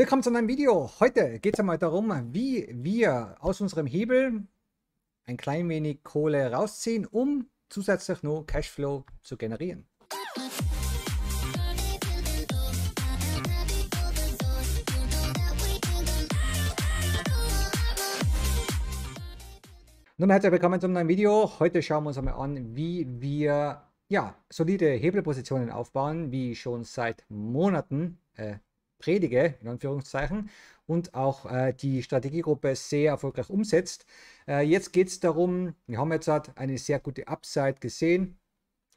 Willkommen zu einem Video. Heute geht es einmal darum, wie wir aus unserem Hebel ein klein wenig Kohle rausziehen, um zusätzlich nur Cashflow zu generieren. Nun herzlich willkommen zu einem neuen Video. Heute schauen wir uns einmal an, wie wir ja, solide Hebelpositionen aufbauen, wie schon seit Monaten, äh, predige, in Anführungszeichen, und auch äh, die Strategiegruppe sehr erfolgreich umsetzt. Äh, jetzt geht es darum, wir haben jetzt eine sehr gute Upside gesehen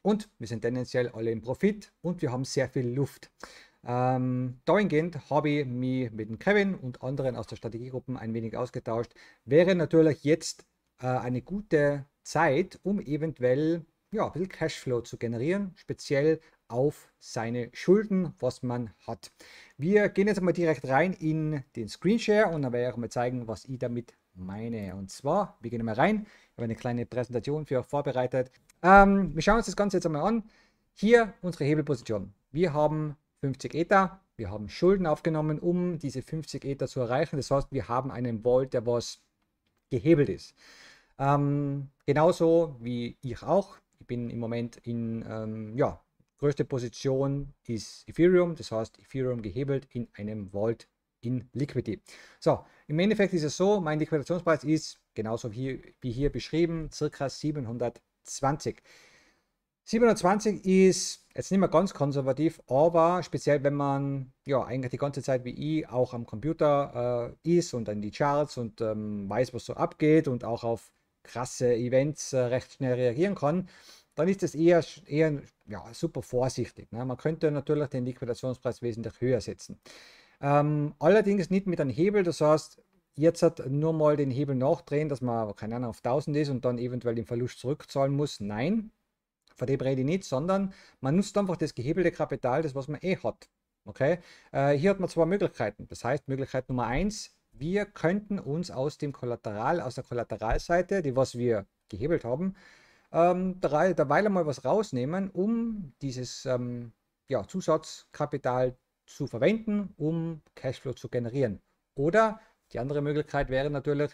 und wir sind tendenziell alle im Profit und wir haben sehr viel Luft. Ähm, dahingehend habe ich mich mit dem Kevin und anderen aus der Strategiegruppe ein wenig ausgetauscht. Wäre natürlich jetzt äh, eine gute Zeit, um eventuell ja, ein bisschen Cashflow zu generieren, speziell auf seine Schulden, was man hat. Wir gehen jetzt mal direkt rein in den Screenshare und dann werde ich auch mal zeigen, was ich damit meine. Und zwar, wir gehen mal rein, ich habe eine kleine Präsentation für euch vorbereitet. Ähm, wir schauen uns das Ganze jetzt einmal an. Hier unsere Hebelposition. Wir haben 50 Ether, wir haben Schulden aufgenommen, um diese 50 Ether zu erreichen. Das heißt, wir haben einen Vault, der was gehebelt ist. Ähm, genauso wie ich auch. Ich bin im Moment in ähm, ja, Größte Position ist Ethereum, das heißt Ethereum gehebelt in einem Vault in Liquidity. So, im Endeffekt ist es so, mein Liquidationspreis ist, genauso wie, wie hier beschrieben, circa 720. 720 ist jetzt nicht mehr ganz konservativ, aber speziell wenn man ja eigentlich die ganze Zeit wie ich auch am Computer äh, ist und an die Charts und ähm, weiß, was so abgeht und auch auf krasse Events äh, recht schnell reagieren kann, dann ist das eher, eher ja, super vorsichtig. Ne? Man könnte natürlich den Liquidationspreis wesentlich höher setzen. Ähm, allerdings nicht mit einem Hebel, das heißt, jetzt hat nur mal den Hebel nachdrehen, dass man, keine Ahnung, auf 1000 ist und dann eventuell den Verlust zurückzahlen muss. Nein, von dem rede ich nicht, sondern man nutzt einfach das gehebelte Kapital, das was man eh hat. Okay, äh, hier hat man zwei Möglichkeiten. Das heißt, Möglichkeit Nummer eins, wir könnten uns aus dem Kollateral, aus der Kollateralseite, die was wir gehebelt haben, ähm, derweil einmal was rausnehmen, um dieses ähm, ja, Zusatzkapital zu verwenden, um Cashflow zu generieren. Oder die andere Möglichkeit wäre natürlich,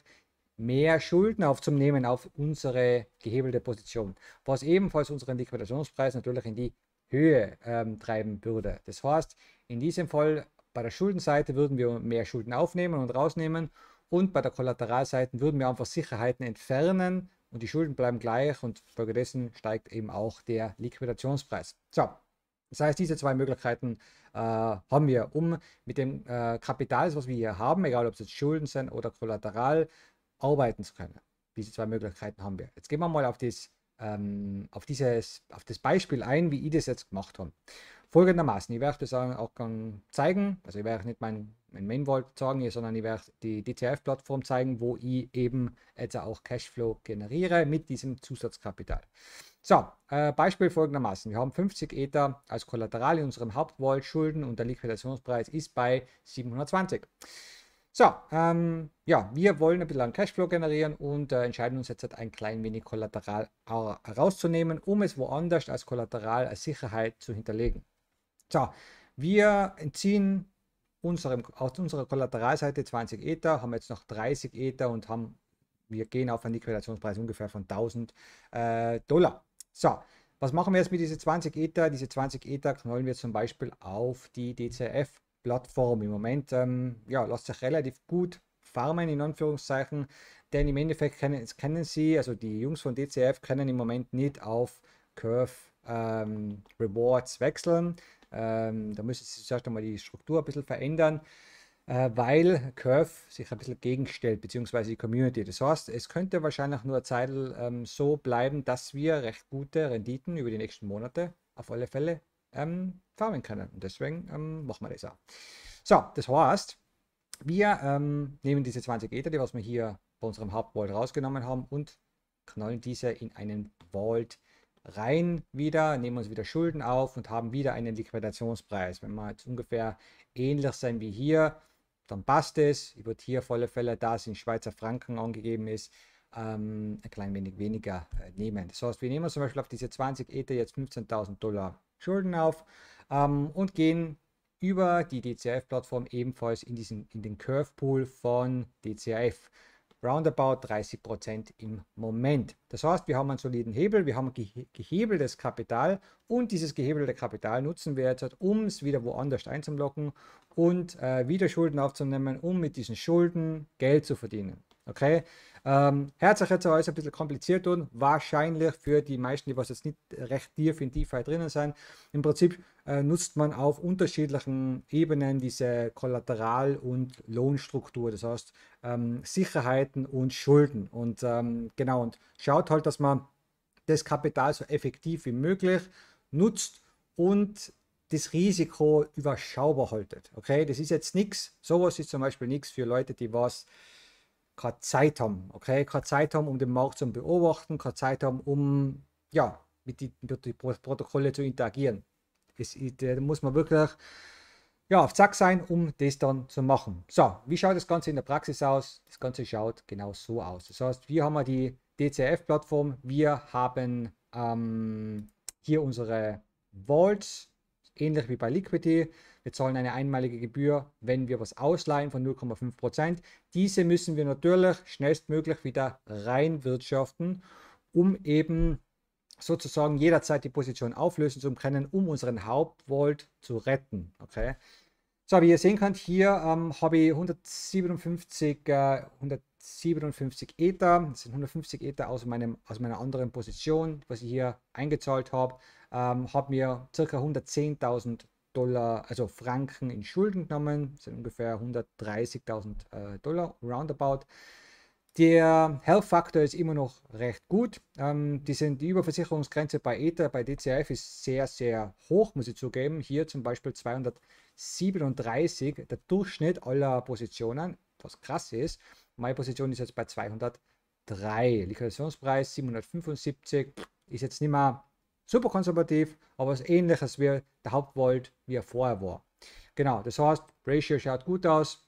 mehr Schulden aufzunehmen auf unsere gehebelte Position, was ebenfalls unseren Liquidationspreis natürlich in die Höhe ähm, treiben würde. Das heißt, in diesem Fall bei der Schuldenseite würden wir mehr Schulden aufnehmen und rausnehmen und bei der Kollateralseite würden wir einfach Sicherheiten entfernen, und die Schulden bleiben gleich und folgedessen steigt eben auch der Liquidationspreis. So, das heißt, diese zwei Möglichkeiten äh, haben wir, um mit dem äh, Kapital, was wir hier haben, egal ob es jetzt Schulden sind oder Kollateral, arbeiten zu können. Diese zwei Möglichkeiten haben wir. Jetzt gehen wir mal auf, das, ähm, auf, dieses, auf das Beispiel ein, wie ich das jetzt gemacht habe. Folgendermaßen, ich werde das auch zeigen, also ich werde nicht meinen mein Main Vault zeigen, sondern ich werde die DCF-Plattform zeigen, wo ich eben jetzt auch Cashflow generiere mit diesem Zusatzkapital. So, äh, Beispiel folgendermaßen. Wir haben 50 Ether als Kollateral in unserem Hauptvault Schulden und der Liquidationspreis ist bei 720. So, ähm, ja, wir wollen ein bisschen an Cashflow generieren und äh, entscheiden uns jetzt halt ein klein wenig Kollateral herauszunehmen, um es woanders als Kollateral, als Sicherheit zu hinterlegen. So, wir entziehen unserem, aus unserer Kollateralseite 20 Ether, haben jetzt noch 30 Ether und haben, wir gehen auf einen Liquidationspreis ungefähr von 1000 äh, Dollar. So, was machen wir jetzt mit diesen 20 Ether? Diese 20 Ether knallen wir zum Beispiel auf die DCF-Plattform. Im Moment ähm, ja, lässt sich relativ gut farmen, in Anführungszeichen, denn im Endeffekt kennen, können sie, also die Jungs von DCF können im Moment nicht auf Curve ähm, Rewards wechseln. Ähm, da müssen Sie zuerst einmal die Struktur ein bisschen verändern, äh, weil Curve sich ein bisschen gegenstellt, beziehungsweise die Community. Das heißt, es könnte wahrscheinlich nur Zeit ähm, so bleiben, dass wir recht gute Renditen über die nächsten Monate auf alle Fälle ähm, farmen können. Und deswegen ähm, machen wir das auch. So, das heißt, wir ähm, nehmen diese 20 Ether, die was wir hier bei unserem Hauptwald rausgenommen haben und knallen diese in einen Vault rein wieder, nehmen uns wieder Schulden auf und haben wieder einen Liquidationspreis. Wenn wir jetzt ungefähr ähnlich sein wie hier, dann passt es. Ich würde hier auf alle Fälle, da es in Schweizer Franken angegeben ist, ähm, ein klein wenig weniger äh, nehmen. Das heißt, wir nehmen zum Beispiel auf diese 20 Ether jetzt 15.000 Dollar Schulden auf ähm, und gehen über die DCF-Plattform ebenfalls in, diesen, in den Curve-Pool von DCF roundabout 30 Prozent im Moment. Das heißt, wir haben einen soliden Hebel, wir haben gehebeltes Kapital und dieses gehebelte Kapital nutzen wir jetzt, halt, um es wieder woanders einzumlocken und äh, wieder Schulden aufzunehmen, um mit diesen Schulden Geld zu verdienen. Okay? Ähm, Herzerritter ist ein bisschen kompliziert und wahrscheinlich für die meisten, die was jetzt nicht recht tief in DeFi drinnen sind. Im Prinzip äh, nutzt man auf unterschiedlichen Ebenen diese Kollateral- und Lohnstruktur, das heißt ähm, Sicherheiten und Schulden. Und ähm, genau, und schaut halt, dass man das Kapital so effektiv wie möglich nutzt und das Risiko überschaubar haltet. Okay, das ist jetzt nichts. Sowas ist zum Beispiel nichts für Leute, die was keine Zeit haben, okay? Keine Zeit haben, um den Markt zu beobachten, keine Zeit haben, um ja, mit den die Protokolle zu interagieren. Das, äh, da muss man wirklich ja, auf Zack sein, um das dann zu machen. So, wie schaut das Ganze in der Praxis aus? Das Ganze schaut genau so aus. Das heißt, wir haben die DCF-Plattform, wir haben ähm, hier unsere Vaults, ähnlich wie bei Liquidity. Wir zahlen eine einmalige Gebühr, wenn wir was ausleihen von 0,5%. Diese müssen wir natürlich schnellstmöglich wieder reinwirtschaften, um eben sozusagen jederzeit die Position auflösen zu können, um unseren Hauptvolt zu retten. Okay? So, wie ihr sehen könnt, hier ähm, habe ich 157, äh, 157 Ether, das sind 150 Ether aus, meinem, aus meiner anderen Position, was ich hier eingezahlt habe, ähm, habe mir ca. 110.000 Dollar, also Franken in Schulden genommen, sind ungefähr 130.000 äh, Dollar roundabout. Der Health Factor ist immer noch recht gut. Ähm, die, sind, die Überversicherungsgrenze bei ETA, bei DCF ist sehr, sehr hoch, muss ich zugeben. Hier zum Beispiel 237, der Durchschnitt aller Positionen, was krass ist. Meine Position ist jetzt bei 203. Liquidationspreis 775 ist jetzt nicht mehr super konservativ, aber was ähnliches wie der Hauptvolt, wie er vorher war. Genau, das heißt, Ratio schaut gut aus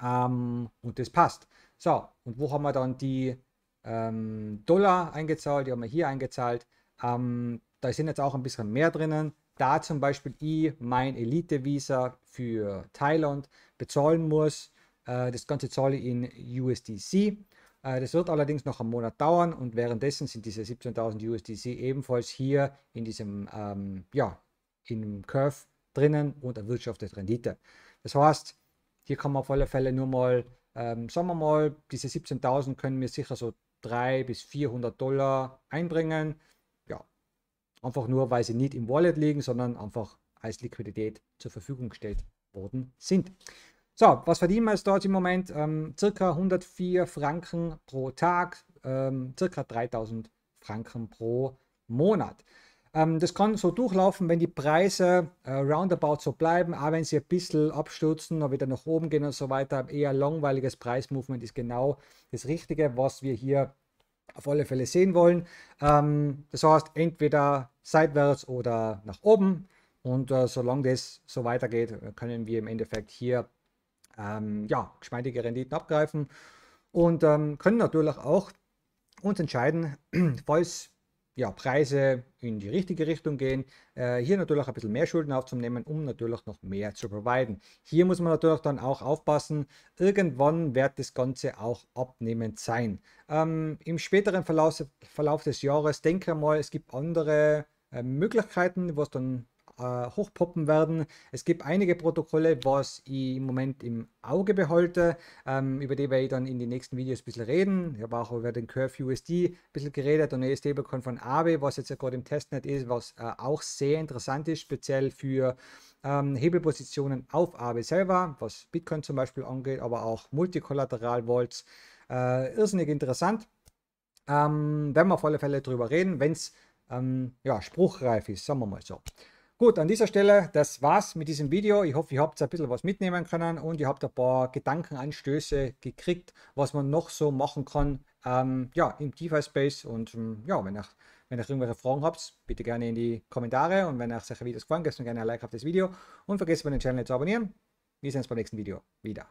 ähm, und das passt. So, und wo haben wir dann die ähm, Dollar eingezahlt? Die haben wir hier eingezahlt. Ähm, da sind jetzt auch ein bisschen mehr drinnen. Da zum Beispiel ich mein Elite-Visa für Thailand bezahlen muss. Äh, das Ganze zahle ich in USDC äh, das wird allerdings noch einen Monat dauern und währenddessen sind diese 17.000 USDC ebenfalls hier in diesem ähm, ja, im Curve drinnen und erwirtschaftet Rendite. Das heißt, hier kann man auf alle Fälle nur mal, ähm, sagen wir mal, diese 17.000 können mir sicher so 300 bis 400 Dollar einbringen. Ja, einfach nur, weil sie nicht im Wallet liegen, sondern einfach als Liquidität zur Verfügung gestellt worden sind. So, was verdienen wir jetzt dort im Moment? Ähm, circa 104 Franken pro Tag, ähm, circa 3000 Franken pro Monat. Ähm, das kann so durchlaufen, wenn die Preise äh, roundabout so bleiben, aber wenn sie ein bisschen abstürzen oder wieder nach oben gehen und so weiter, eher langweiliges Preismovement ist genau das Richtige, was wir hier auf alle Fälle sehen wollen. Ähm, das heißt, entweder seitwärts oder nach oben. Und äh, solange das so weitergeht, äh, können wir im Endeffekt hier ähm, ja, geschmeidige Renditen abgreifen und ähm, können natürlich auch uns entscheiden, falls ja, Preise in die richtige Richtung gehen, äh, hier natürlich ein bisschen mehr Schulden aufzunehmen, um natürlich noch mehr zu providen. Hier muss man natürlich dann auch aufpassen, irgendwann wird das Ganze auch abnehmend sein. Ähm, Im späteren Verlauf, Verlauf, des Jahres denke ich mal, es gibt andere äh, Möglichkeiten, was dann äh, hochpoppen werden. Es gibt einige Protokolle, was ich im Moment im Auge behalte, ähm, über die werde ich dann in den nächsten Videos ein bisschen reden. Ich habe auch über den Curve USD ein bisschen geredet und neue Stablecoin von Aave, was jetzt ja gerade im Testnet ist, was äh, auch sehr interessant ist, speziell für ähm, Hebelpositionen auf Aave selber, was Bitcoin zum Beispiel angeht, aber auch multikollateral Vaults. Äh, irrsinnig interessant. Ähm, werden wir auf alle Fälle drüber reden, wenn es ähm, ja, spruchreif ist, sagen wir mal so. Gut, an dieser Stelle, das war's mit diesem Video. Ich hoffe, ihr habt ein bisschen was mitnehmen können und ihr habt ein paar Gedankenanstöße gekriegt, was man noch so machen kann ähm, ja, im DeFi-Space. Und ähm, ja, wenn ihr, wenn ihr irgendwelche Fragen habt, bitte gerne in die Kommentare. Und wenn euch solche Videos gefallen, gebt gerne ein Like auf das Video und vergesst mal den Channel nicht zu abonnieren. Wir sehen uns beim nächsten Video wieder.